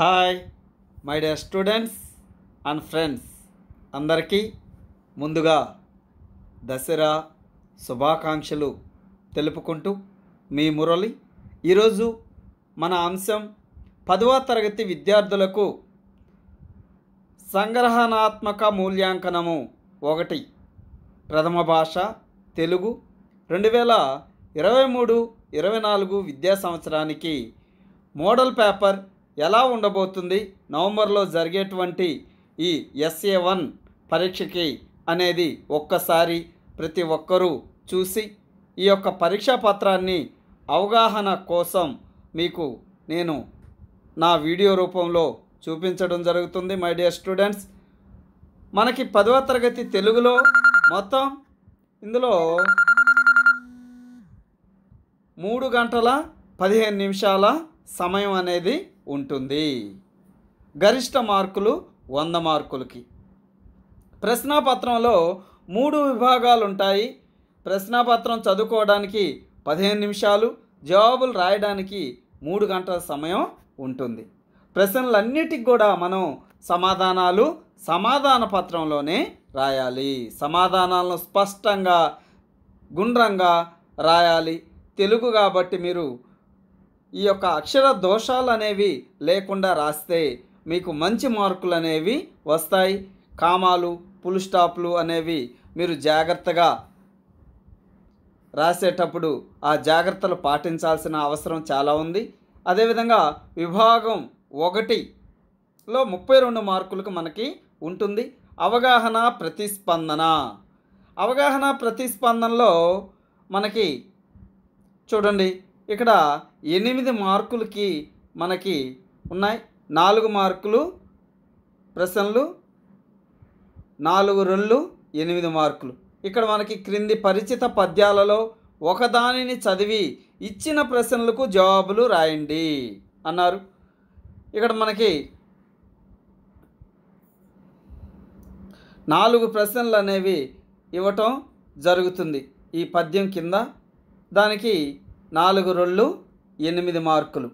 hi my dear students and friends అందరికీ ముందుగా దసరా శుభాకాంక్షలు తెలుపుకుంటూ మీ మురళి ఈరోజు మన అంశం పదవ తరగతి విద్యార్థులకు సంగ్రహణాత్మక మూల్యాంకనము ఒకటి ప్రథమ భాష తెలుగు రెండు వేల ఇరవై మూడు ఇరవై నాలుగు విద్యా సంవత్సరానికి మోడల్ పేపర్ ఎలా ఉండబోతుంది నవంబర్లో జరిగేటువంటి ఈ ఎస్ఏ వన్ పరీక్షకి అనేది ఒక్కసారి ప్రతి ఒక్కరూ చూసి ఈ యొక్క పరీక్షా పత్రాన్ని అవగాహన కోసం మీకు నేను నా వీడియో రూపంలో చూపించడం జరుగుతుంది మై డియర్ స్టూడెంట్స్ మనకి పదవ తరగతి తెలుగులో మొత్తం ఇందులో మూడు గంటల పదిహేను నిమిషాల సమయం అనేది ఉంటుంది గరిష్ట మార్కులు వంద మార్కులకి ప్రశ్నాపత్రంలో మూడు విభాగాలు ఉంటాయి ప్రశ్నాపత్రం చదువుకోవడానికి పదిహేను నిమిషాలు జవాబులు రాయడానికి మూడు గంటల సమయం ఉంటుంది ప్రశ్నలన్నిటికి కూడా మనం సమాధానాలు సమాధాన పత్రంలోనే రాయాలి సమాధానాలను స్పష్టంగా గుండ్రంగా రాయాలి తెలుగు కాబట్టి మీరు ఈ యొక్క అక్షర దోషాలు అనేవి లేకుండా రాస్తే మీకు మంచి మార్కులు అనేవి వస్తాయి కామాలు పులు స్టాప్లు అనేవి మీరు జాగ్రత్తగా రాసేటప్పుడు ఆ జాగ్రత్తలు పాటించాల్సిన అవసరం చాలా ఉంది అదేవిధంగా విభాగం ఒకటిలో ముప్పై రెండు మార్కులకు మనకి ఉంటుంది అవగాహన ప్రతిస్పందన అవగాహన ప్రతిస్పందనలో మనకి చూడండి ఇక్కడ ఎనిమిది మార్కులకి మనకి ఉన్నాయి నాలుగు మార్కులు ప్రశ్నలు నాలుగు రెండు ఎనిమిది మార్కులు ఇక్కడ మనకి క్రింది పరిచిత పద్యాలలో ఒకదానిని చదివి ఇచ్చిన ప్రశ్నలకు జవాబులు రాయండి అన్నారు ఇక్కడ మనకి నాలుగు ప్రశ్నలు అనేవి ఇవ్వటం జరుగుతుంది ఈ పద్యం కింద దానికి నాలుగు రొళ్ళు ఎనిమిది మార్కులు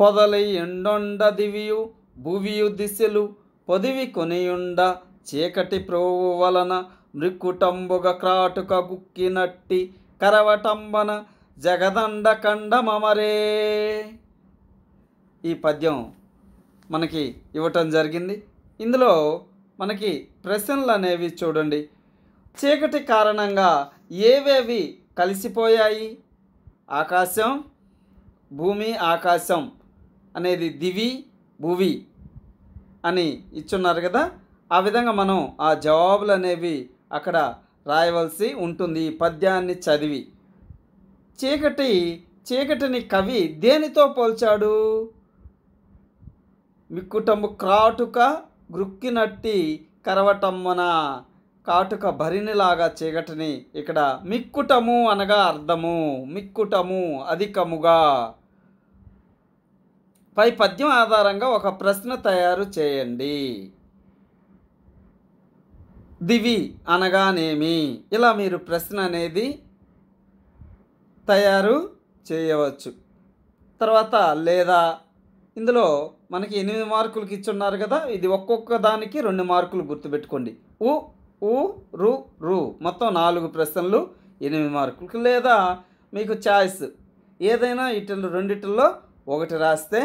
పొదలై ఎండొండ దివియు భువియు దిశలు పొదివి కొనియుండ చీకటి ప్రోవు వలన మృక్కుటంబుగ క్రాటుక గుక్కినట్టి కరవటంబన జగదండ కండమమరే ఈ పద్యం మనకి ఇవ్వటం జరిగింది ఇందులో మనకి ప్రశ్నలు అనేవి చూడండి చీకటి కారణంగా ఏవేవి కలిసిపోయాయి ఆకాశం భూమి ఆకాశం అనేది దివి భువి అని ఇచ్చున్నారు కదా ఆ విధంగా మనం ఆ జవాబులు అనేవి అక్కడ రాయవలసి ఉంటుంది ఈ పద్యాన్ని చదివి చీకటి చీకటిని కవి దేనితో పోల్చాడు మిక్కుటము క్రాటుక గ్రుక్కినట్టి కరవటమ్మన కాటుక భరిణిలాగా చీకటిని ఇక్కడ మిక్కుటము అనగా అర్థము మిక్కుటము అధికముగా పై పద్యం ఆధారంగా ఒక ప్రశ్న తయారు చేయండి దివి అనగానేమి ఇలా మీరు ప్రశ్న అనేది తయారు చేయవచ్చు తర్వాత లేదా ఇందులో మనకి ఎనిమిది మార్కులకి ఇచ్చున్నారు కదా ఇది ఒక్కొక్క దానికి రెండు మార్కులు గుర్తుపెట్టుకోండి ఊ ఉ రు రు మొత్తం నాలుగు ప్రశ్నలు ఎనిమిది మార్కులు లేదా మీకు ఛాయిస్ ఏదైనా ఇటు రెండిటిల్లో ఒకటి రాస్తే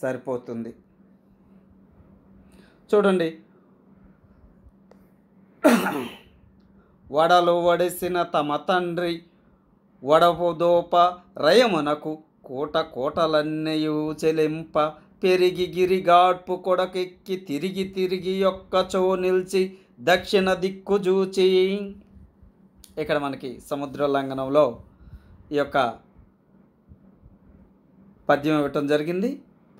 సరిపోతుంది చూడండి వడలు వడిసిన తమ తండ్రి వడపుదోప రయమునకు కోట కోటలన్నయు చెలింప పెరిగి గిరిగాడ్పు కొడకెక్కి తిరిగి తిరిగి ఒక్కచో నిలిచి దక్షిణ దిక్కు చూచి ఇక్కడ మనకి సముద్ర లంఘనంలో ఈ యొక్క పద్యం ఇవ్వటం జరిగింది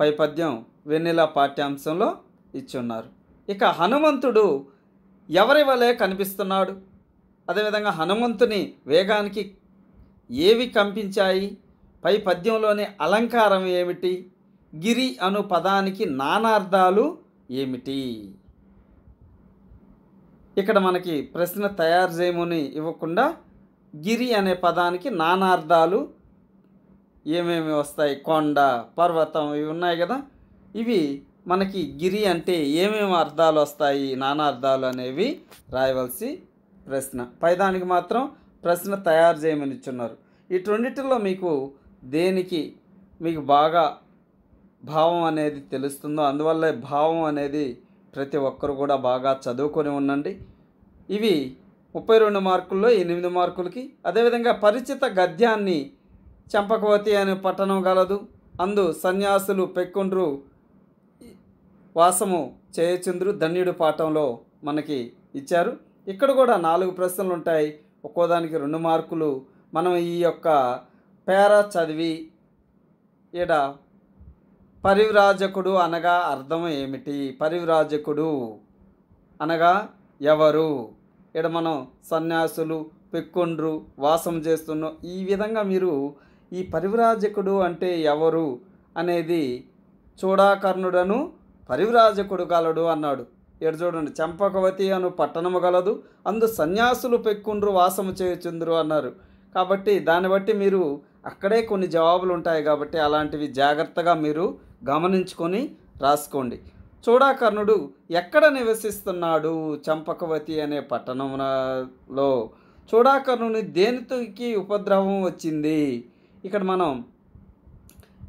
పై పద్యం వెన్నెల పాఠ్యాంశంలో ఇచ్చున్నారు ఇక హనుమంతుడు ఎవరి వలె కనిపిస్తున్నాడు అదేవిధంగా హనుమంతుని వేగానికి ఏవి కంపించాయి పై పద్యంలోని అలంకారం ఏమిటి గిరి అను పదానికి నానార్థాలు ఏమిటి ఇక్కడ మనకి ప్రశ్న తయారు చేయమని ఇవ్వకుండా గిరి అనే పదానికి నానార్థాలు ఏమేమి వస్తాయి కొండ పర్వతం ఇవి ఉన్నాయి కదా ఇవి మనకి గిరి అంటే ఏమేమి అర్థాలు వస్తాయి నానార్థాలు అనేవి రాయవలసి ప్రశ్న పైదానికి మాత్రం ప్రశ్న తయారు చేయమని ఇచ్చున్నారు ఇటువంటిలో మీకు దేనికి మీకు బాగా భావం అనేది తెలుస్తుందో అందువల్ల భావం అనేది ప్రతి ఒక్కరు కూడా బాగా చదువుకొని ఉండండి ఇవి ముప్పై రెండు మార్కుల్లో ఎనిమిది మార్కులకి అదేవిధంగా పరిచిత గద్యాన్ని చంపకవతి అనే పట్టణం గలదు అందు సన్యాసులు పెక్కుండ్రు వాసము చేయచుంద్రు ధన్యుడు పాఠంలో మనకి ఇచ్చారు ఇక్కడ కూడా నాలుగు ప్రశ్నలు ఉంటాయి ఒక్కోదానికి రెండు మార్కులు మనం ఈ యొక్క పేరా చదివి ఈడ పరివ్రాజకుడు అనగా అర్థం ఏమిటి పరివ్రాజకుడు అనగా ఎవరు ఇక్కడ మనం సన్యాసులు పెక్కుండ్రు వాసం చేస్తున్న ఈ విధంగా మీరు ఈ పరివ్రాజకుడు అంటే ఎవరు అనేది చూడాకర్ణుడను పరివ్రాజకుడు గలడు అన్నాడు ఇక్కడ చూడండి చంపకవతి అను పట్టణము గలదు అందు సన్యాసులు పెక్కుండ్రు వాసము చేయుచుందరు అన్నారు కాబట్టి దాన్ని బట్టి మీరు అక్కడే కొన్ని జవాబులు ఉంటాయి కాబట్టి అలాంటివి జాగ్రత్తగా మీరు గమనించుకొని రాసుకోండి చూడాకర్ణుడు ఎక్కడ నివసిస్తున్నాడు చంపకవతి అనే పట్టణంలో చూడాకర్ణుని దేనితోకి ఉపద్రవం వచ్చింది ఇక్కడ మనం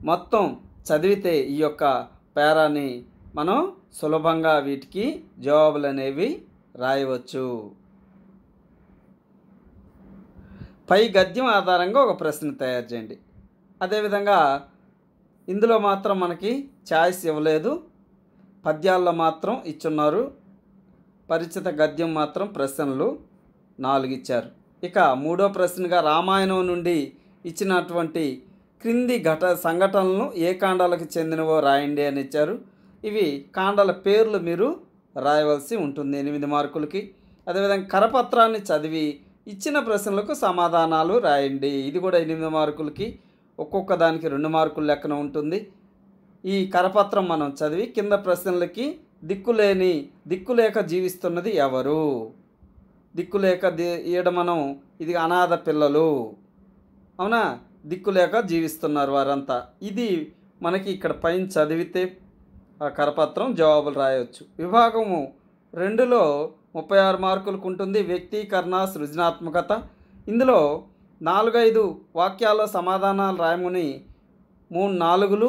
మొత్తం చదివితే ఈ యొక్క పేరాని మనం సులభంగా వీటికి జవాబులు అనేవి రాయవచ్చు పై గద్యం ఆధారంగా ఒక ప్రశ్న తయారు చేయండి అదేవిధంగా ఇందులో మాత్రం మనకి ఛాయిస్ ఇవ్వలేదు పద్యాల్లో మాత్రం ఇచ్చున్నారు పరిచిత గద్యం మాత్రం ప్రశ్నలు నాలుగు ఇచ్చారు ఇక మూడో ప్రశ్నగా రామాయణం నుండి ఇచ్చినటువంటి క్రింది ఘట సంఘటనలను ఏ కాండాలకు చెందినవో రాయండి అని ఇచ్చారు ఇవి కాండాల పేర్లు మీరు రాయవలసి ఉంటుంది ఎనిమిది మార్కులకి అదేవిధంగా కరపత్రాన్ని చదివి ఇచ్చిన ప్రశ్నలకు సమాధానాలు రాయండి ఇది కూడా ఎనిమిది మార్కులకి ఒక్కొక్క దానికి రెండు మార్కుల లెక్కన ఉంటుంది ఈ కరపత్రం మనం చదివి కింద ప్రశ్నలకి దిక్కులేని దిక్కులేక జీవిస్తున్నది ఎవరు దిక్కులేక ది ఈడ మనం ఇది అనాథ పిల్లలు అవునా దిక్కులేక జీవిస్తున్నారు వారంతా ఇది మనకి ఇక్కడ పైన చదివితే ఆ కరపత్రం జవాబులు రాయవచ్చు విభాగము రెండులో ముప్పై ఆరు మార్కులకు ఉంటుంది వ్యక్తీకరణ సృజనాత్మకత ఇందులో నాలుగైదు వాక్యాల సమాధానాలు రాయమని మూడు నాలుగులు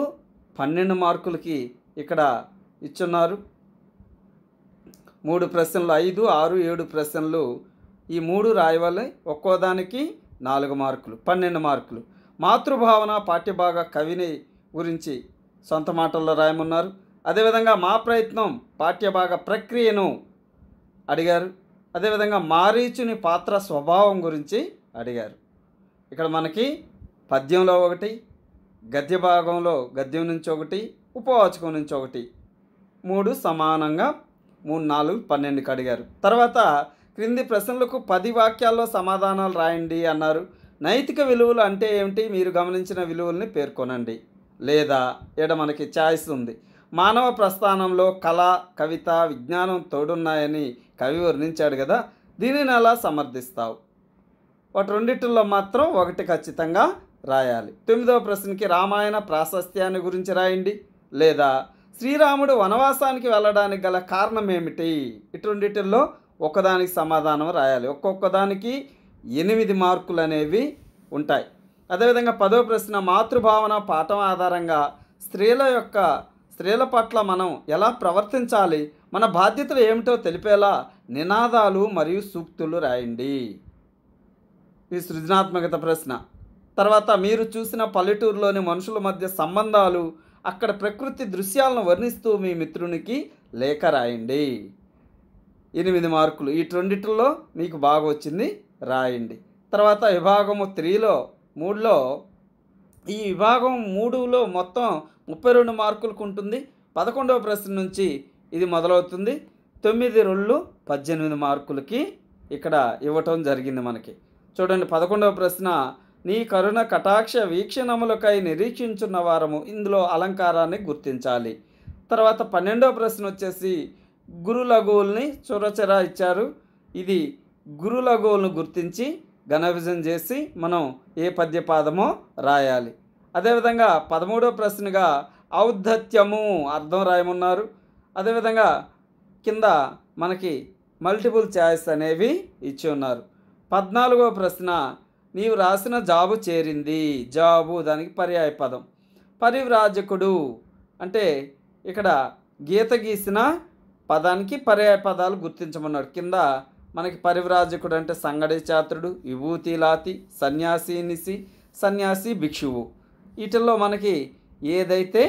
పన్నెండు మార్కులకి ఇక్కడ ఇచ్చున్నారు మూడు ప్రశ్నలు ఐదు ఆరు ఏడు ప్రశ్నలు ఈ మూడు రాయవాలి ఒక్కోదానికి నాలుగు మార్కులు పన్నెండు మార్కులు మాతృభావన పాఠ్యభాగ కవిని గురించి సొంత మాటల్లో రాయమన్నారు అదేవిధంగా మా ప్రయత్నం పాఠ్యభాగ ప్రక్రియను అడిగారు అదేవిధంగా మారీచుని పాత్ర స్వభావం గురించి అడిగారు ఇక్కడ మనకి పద్యంలో ఒకటి గద్య భాగంలో గద్యం నుంచి ఒకటి ఉపవాచకం నుంచి ఒకటి మూడు సమానంగా మూడు నాలుగు పన్నెండుకి అడిగారు తర్వాత క్రింది ప్రశ్నలకు పది వాక్యాల్లో సమాధానాలు రాయండి అన్నారు నైతిక విలువలు అంటే ఏమిటి మీరు గమనించిన విలువల్ని పేర్కొనండి లేదా ఇక్కడ మనకి ఛాయిస్ ఉంది మానవ ప్రస్థానంలో కళ కవిత విజ్ఞానం తోడున్నాయని కవి వర్ణించాడు కదా దీనిని ఎలా సమర్థిస్తావు వాటి రెండింటిలో మాత్రం ఒకటి ఖచ్చితంగా రాయాలి తొమ్మిదవ ప్రశ్నకి రామాయణ ప్రాశస్త్యాన్ని గురించి రాయండి లేదా శ్రీరాముడు వనవాసానికి వెళ్ళడానికి గల కారణం ఏమిటి ఇటువంటిలో ఒకదానికి సమాధానం రాయాలి ఒక్కొక్కదానికి ఎనిమిది మార్కులు అనేవి ఉంటాయి అదేవిధంగా పదవ ప్రశ్న మాతృభావన పాఠం ఆధారంగా స్త్రీల యొక్క స్త్రీల పట్ల మనం ఎలా ప్రవర్తించాలి మన బాధ్యతలు ఏమిటో తెలిపేలా నినాదాలు మరియు సూక్తులు రాయండి మీ సృజనాత్మకత ప్రశ్న తర్వాత మీరు చూసిన పల్లెటూరులోని మనుషుల మధ్య సంబంధాలు అక్కడ ప్రకృతి దృశ్యాలను వర్ణిస్తూ మీ మిత్రునికి లేఖ రాయండి ఎనిమిది మార్కులు ఈ రెండిటిలో మీకు బాగా వచ్చింది రాయండి తర్వాత విభాగము త్రీలో మూడులో ఈ విభాగం మూడులో మొత్తం ముప్పై రెండు మార్కులకు ఉంటుంది పదకొండవ ప్రశ్న నుంచి ఇది మొదలవుతుంది తొమ్మిది రెండు పద్దెనిమిది మార్కులకి ఇక్కడ ఇవ్వటం జరిగింది మనకి చూడండి పదకొండవ ప్రశ్న నీ కరుణ కటాక్ష వీక్షణములకై నిరీక్షించున్న వారము ఇందులో అలంకారాన్ని గుర్తించాలి తర్వాత పన్నెండవ ప్రశ్న వచ్చేసి గురులగోల్ని చురచరా ఇచ్చారు ఇది గురులగోల్ను గుర్తించి ఘన విజయం చేసి మనం ఏ పద్యపాదమో రాయాలి అదేవిధంగా పదమూడవ ప్రశ్నగా ఔద్ధత్యము అర్థం రాయమన్నారు అదేవిధంగా కింద మనకి మల్టిపుల్ ఛాయిస్ అనేవి ఇచ్చి ఉన్నారు పద్నాలుగో ప్రశ్న నీవు రాసిన జాబు చేరింది జాబు దానికి పర్యాయ పదం పరివ్రాజకుడు అంటే ఇక్కడ గీత గీసిన పదానికి పర్యాయ పదాలు గుర్తించమన్నాడు కింద మనకి పరివ్రాజకుడు అంటే సంగడి విభూతి విభూతిలాతి సన్యాసి నిసి సన్యాసి భిక్షువు వీటిల్లో మనకి ఏదైతే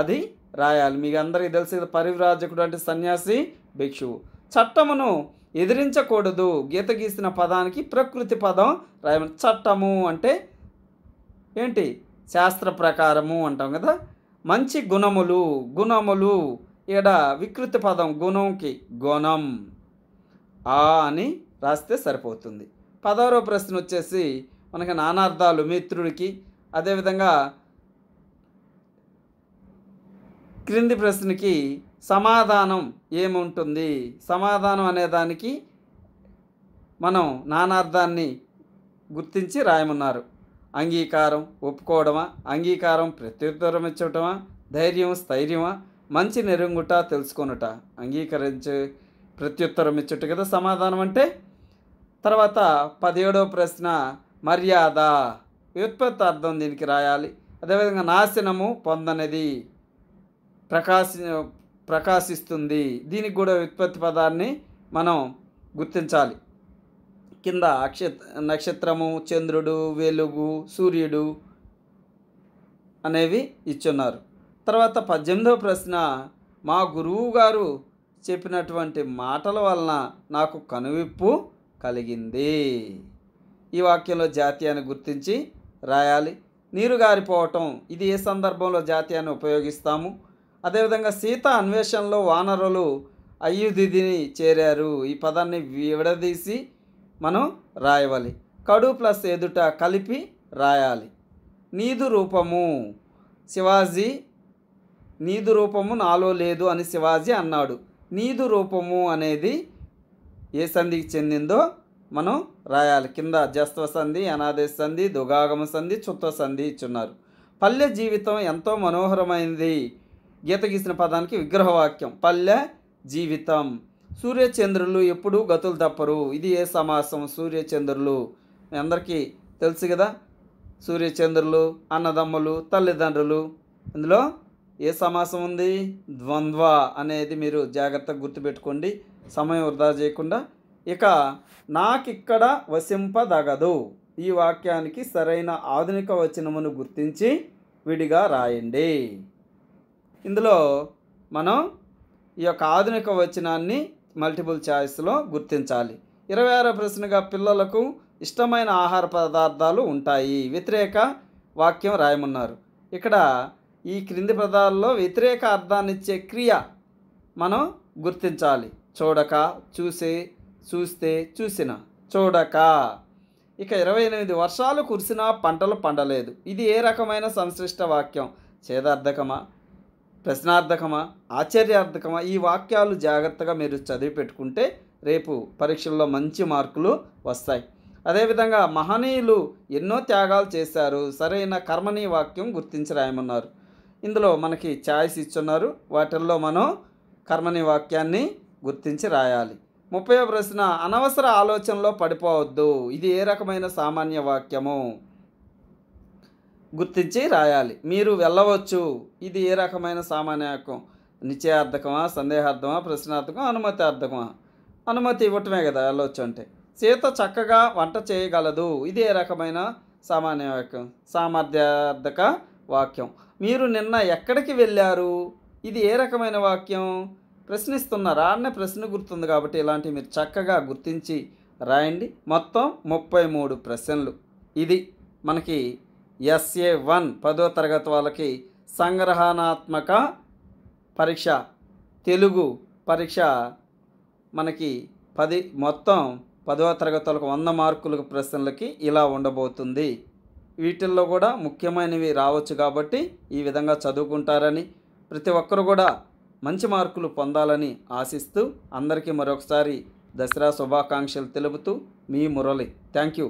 అది రాయాలి మీకు అందరికీ తెలిసి పరివ్రాజకుడు అంటే సన్యాసి భిక్షువు చట్టమును ఎదిరించకూడదు గీత గీసిన పదానికి ప్రకృతి పదం రాయ చట్టము అంటే ఏంటి శాస్త్ర ప్రకారము అంటాం కదా మంచి గుణములు గుణములు ఇక్కడ వికృతి పదం గుణంకి గుణం ఆ అని రాస్తే సరిపోతుంది పదవరో ప్రశ్న వచ్చేసి మనకి నానార్థాలు మిత్రుడికి అదేవిధంగా క్రింది ప్రశ్నకి సమాధానం ఏముంటుంది సమాధానం అనేదానికి మనం నానార్థాన్ని గుర్తించి రాయమన్నారు అంగీకారం ఒప్పుకోవడమా అంగీకారం ప్రత్యుత్తరం ఇచ్చటమా ధైర్యం స్థైర్యమా మంచి నెరుంగుట తెలుసుకొనుట అంగీకరించి ప్రత్యుత్తరం ఇచ్చుట కదా సమాధానం అంటే తర్వాత పదిహేడవ ప్రశ్న మర్యాద వ్యుత్పత్తి అర్థం దీనికి రాయాలి అదేవిధంగా నాశనము పొందనది ప్రకాశ ప్రకాశిస్తుంది దీనికి కూడా వ్యుత్పత్తి పదాన్ని మనం గుర్తించాలి కింద నక్షత్రము చంద్రుడు వెలుగు సూర్యుడు అనేవి ఇచ్చున్నారు తర్వాత పద్దెనిమిదవ ప్రశ్న మా గురువు గారు చెప్పినటువంటి మాటల వలన నాకు కనువిప్పు కలిగింది ఈ వాక్యంలో జాతీయాన్ని గుర్తించి రాయాలి నీరు గారిపోవటం ఇది ఏ సందర్భంలో జాతీయాన్ని ఉపయోగిస్తాము అదేవిధంగా సీత అన్వేషణలో వానరులు అయ్యుదిదిని చేరారు ఈ పదాన్ని విడదీసి మనం రాయవాలి కడు ప్లస్ ఎదుట కలిపి రాయాలి నీదు రూపము శివాజీ నీదు రూపము నాలో లేదు అని శివాజీ అన్నాడు నీదు రూపము అనేది ఏ సంధికి చెందిందో మనం రాయాలి కింద జస్త్వ సంధి అనాదేశ సంధి దుగాగమ సంధి చుత్వ సంధి ఇచ్చున్నారు పల్లె జీవితం ఎంతో మనోహరమైంది గీత గీసిన పదానికి విగ్రహవాక్యం పల్లె జీవితం సూర్యచంద్రులు ఎప్పుడూ గతులు తప్పరు ఇది ఏ సమాసం సూర్యచంద్రులు అందరికీ తెలుసు కదా సూర్యచంద్రులు అన్నదమ్ములు తల్లిదండ్రులు అందులో ఏ సమాసం ఉంది ద్వంద్వ అనేది మీరు జాగ్రత్తగా గుర్తుపెట్టుకోండి సమయం వృధా చేయకుండా ఇక నాకిక్కడ వసింపదగదు ఈ వాక్యానికి సరైన ఆధునిక వచనమును గుర్తించి విడిగా రాయండి ఇందులో మనం ఈ యొక్క ఆధునిక వచనాన్ని మల్టిపుల్ ఛాయిస్లో గుర్తించాలి ఇరవై ఆరో ప్రశ్నగా పిల్లలకు ఇష్టమైన ఆహార పదార్థాలు ఉంటాయి వ్యతిరేక వాక్యం రాయమన్నారు ఇక్కడ ఈ క్రింది పదాల్లో వ్యతిరేక అర్థాన్నిచ్చే క్రియ మనం గుర్తించాలి చూడక చూసే చూస్తే చూసిన చూడక ఇక ఇరవై ఎనిమిది వర్షాలు కురిసినా పంటలు పండలేదు ఇది ఏ రకమైన సంశ్లిష్ట వాక్యం చేదార్థకమా ప్రశ్నార్థకమా ఆశ్చర్యార్థకమా ఈ వాక్యాలు జాగ్రత్తగా మీరు చదివి పెట్టుకుంటే రేపు పరీక్షల్లో మంచి మార్కులు వస్తాయి అదేవిధంగా మహనీయులు ఎన్నో త్యాగాలు చేశారు సరైన కర్మని వాక్యం గుర్తించి రాయమన్నారు ఇందులో మనకి ఛాయిస్ ఇచ్చున్నారు వాటిల్లో మనం కర్మని వాక్యాన్ని గుర్తించి రాయాలి ముప్పై ప్రశ్న అనవసర ఆలోచనలో పడిపోవద్దు ఇది ఏ రకమైన సామాన్య వాక్యము గుర్తించి రాయాలి మీరు వెళ్ళవచ్చు ఇది ఏ రకమైన సామాన్య హక్కం నిశ్చయార్థకమా సందేహార్థమా ప్రశ్నార్థకమా అర్థమా అనుమతి ఇవ్వటమే కదా వెళ్ళవచ్చు అంటే సీత చక్కగా వంట చేయగలదు ఇది ఏ రకమైన సామాన్య వాక్యం సామర్థ్యార్థక వాక్యం మీరు నిన్న ఎక్కడికి వెళ్ళారు ఇది ఏ రకమైన వాక్యం ప్రశ్నిస్తున్నారు ఆడనే ప్రశ్న గుర్తుంది కాబట్టి ఇలాంటివి మీరు చక్కగా గుర్తించి రాయండి మొత్తం ముప్పై మూడు ప్రశ్నలు ఇది మనకి ఎస్ఏ వన్ పదో తరగతి వాళ్ళకి సంగ్రహణాత్మక పరీక్ష తెలుగు పరీక్ష మనకి పది మొత్తం పదవ తరగతులకు వంద మార్కులకు ప్రశ్నలకి ఇలా ఉండబోతుంది వీటిల్లో కూడా ముఖ్యమైనవి రావచ్చు కాబట్టి ఈ విధంగా చదువుకుంటారని ప్రతి ఒక్కరు కూడా మంచి మార్కులు పొందాలని ఆశిస్తూ అందరికీ మరొకసారి దసరా శుభాకాంక్షలు తెలుపుతూ మీ మురళి థ్యాంక్ యూ